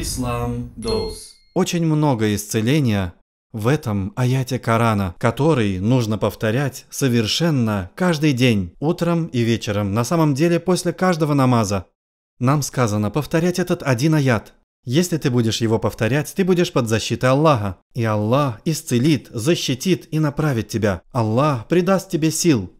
Ислам Доус. Очень много исцеления в этом аяте Корана, который нужно повторять совершенно каждый день, утром и вечером, на самом деле после каждого намаза. Нам сказано повторять этот один аят. Если ты будешь его повторять, ты будешь под защитой Аллаха. И Аллах исцелит, защитит и направит тебя. Аллах придаст тебе сил.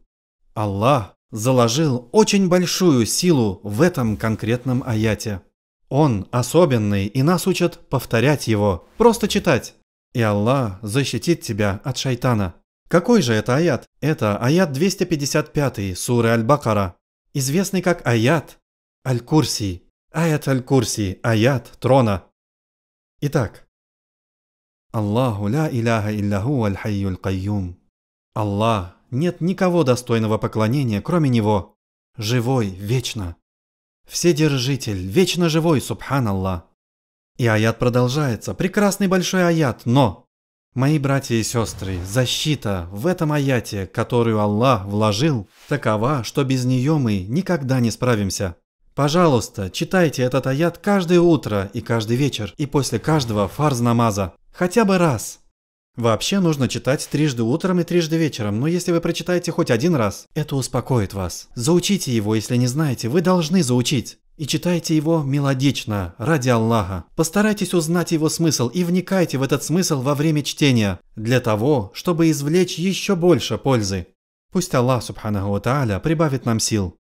Аллах заложил очень большую силу в этом конкретном аяте. Он особенный, и нас учат повторять его, просто читать. И Аллах защитит тебя от шайтана. Какой же это аят? Это аят 255 суры Аль-Бакара, известный как аят Аль-Курси. Аят Аль-Курси, аят трона. Итак. Аллаху ля иляха илляху аль-хайюль кайюм. Аллах, нет никого достойного поклонения, кроме Него. Живой, вечно. Вседержитель, вечно живой, субханаллах. И аят продолжается. Прекрасный большой аят, но... Мои братья и сестры, защита в этом аяте, которую Аллах вложил, такова, что без нее мы никогда не справимся. Пожалуйста, читайте этот аят каждое утро и каждый вечер, и после каждого фарз намаза. Хотя бы раз. Вообще нужно читать трижды утром и трижды вечером, но если вы прочитаете хоть один раз, это успокоит вас. Заучите его, если не знаете, вы должны заучить. И читайте его мелодично, ради Аллаха. Постарайтесь узнать его смысл и вникайте в этот смысл во время чтения, для того, чтобы извлечь еще больше пользы. Пусть Аллах, субханаху тааля, прибавит нам сил.